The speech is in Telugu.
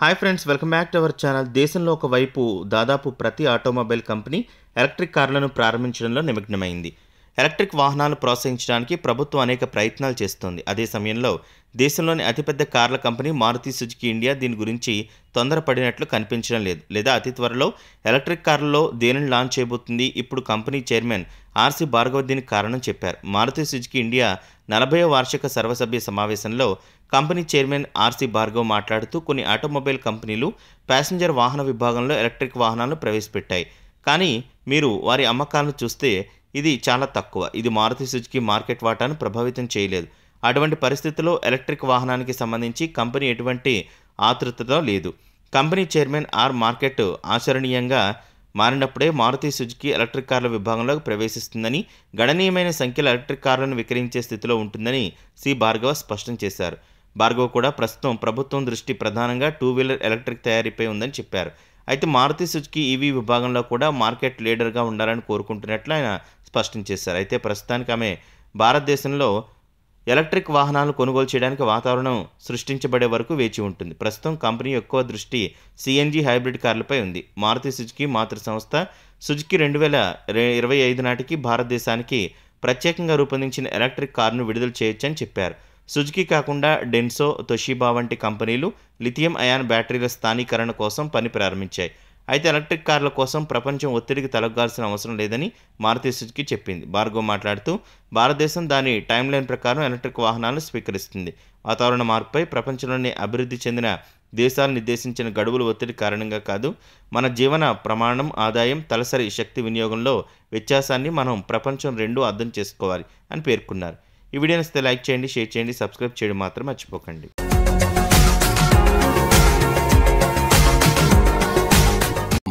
hi friends welcome back to our channel దేశంలో ఒకవైపు దాదాపు ప్రతి ఆటోమొబైల్ కంపెనీ ఎలక్ట్రిక్ కార్లను ప్రారంభించడంలో నిమగ్నమైంది ఎలక్ట్రిక్ వాహనాలు ప్రోత్సహించడానికి ప్రభుత్వం అనేక ప్రయత్నాలు చేస్తోంది అదే సమయంలో దేశంలోని అతిపెద్ద కార్ల కంపెనీ మారుతి సుజుకి ఇండియా దీని గురించి తొందరపడినట్లు కనిపించడం లేదు లేదా అతి త్వరలో ఎలక్ట్రిక్ కార్లలో దేనిని లాంచ్ చేయబోతుంది ఇప్పుడు కంపెనీ చైర్మన్ ఆర్సీ భార్గవ్ దీనికి కారణం చెప్పారు మారుతి సుజుకి ఇండియా నలభై వార్షిక సర్వసభ్య సమావేశంలో కంపెనీ చైర్మన్ ఆర్సీ భార్గవ్ మాట్లాడుతూ కొన్ని ఆటోమొబైల్ కంపెనీలు ప్యాసింజర్ వాహన విభాగంలో ఎలక్ట్రిక్ వాహనాలను ప్రవేశపెట్టాయి కానీ మీరు వారి అమ్మకాలను చూస్తే ఇది చాలా తక్కువ ఇది మారుతి సుజుకి మార్కెట్ వాటాను ప్రభావితం చేయలేదు అటువంటి పరిస్థితుల్లో ఎలక్ట్రిక్ వాహనానికి సంబంధించి కంపెనీ ఎటువంటి ఆతృతతో లేదు కంపెనీ చైర్మన్ ఆర్ మార్కెట్ ఆచరణీయంగా మారినప్పుడే మారుతి సుజుకి ఎలక్ట్రిక్ కార్ల విభాగంలోకి ప్రవేశిస్తుందని గణనీయమైన సంఖ్యలో ఎలక్ట్రిక్ కార్లను విక్రయించే స్థితిలో ఉంటుందని సి భార్గవ స్పష్టం చేశారు భార్గవ్ కూడా ప్రస్తుతం ప్రభుత్వం దృష్టి ప్రధానంగా టూ వీలర్ ఎలక్ట్రిక్ తయారీపై ఉందని చెప్పారు అయితే మారుతి సుజుకి ఈవీ విభాగంలో కూడా మార్కెట్ లీడర్గా ఉండాలని కోరుకుంటున్నట్లు ఆయన స్పష్టం చేశారు అయితే ప్రస్తుతానికి ఆమె భారతదేశంలో ఎలక్ట్రిక్ వాహనాలను కొనుగోలు చేయడానికి వాతావరణం సృష్టించబడే వరకు వేచి ఉంటుంది ప్రస్తుతం కంపెనీ ఎక్కువ దృష్టి సిఎన్జి హైబ్రిడ్ కార్లపై ఉంది మారుతి సుజుకి మాతృ సంస్థ సుజుకి రెండు వేల ఇరవై ఐదు నాటికి భారతదేశానికి ప్రత్యేకంగా రూపొందించిన ఎలక్ట్రిక్ కారును విడుదల చేయొచ్చని చెప్పారు సుజుకి కాకుండా డెన్సో తొషిబా వంటి కంపెనీలు లిథియం అయాన్ బ్యాటరీల స్థానీకరణ కోసం పని ప్రారంభించాయి అయితే ఎలక్ట్రిక్ కార్ల కోసం ప్రపంచం ఒత్తిడికి తలగాల్సిన అవసరం లేదని మారుతి సుజుకి చెప్పింది భార్గవ్ మాట్లాడుతూ భారతదేశం దాని టైం లైన్ ప్రకారం ఎలక్ట్రిక్ వాహనాలను స్వీకరిస్తుంది వాతావరణ మార్పుపై ప్రపంచంలోని అభివృద్ధి చెందిన దేశాలు నిర్దేశించిన గడువుల ఒత్తిడి కారణంగా కాదు మన జీవన ప్రమాణం ఆదాయం తలసరి శక్తి వినియోగంలో వ్యత్యాసాన్ని మనం ప్రపంచం రెండూ అర్థం చేసుకోవాలి అని పేర్కొన్నారు ఈ వీడియోని లైక్ చేయండి షేర్ చేయండి సబ్స్క్రైబ్ చేయడం మాత్రం మర్చిపోకండి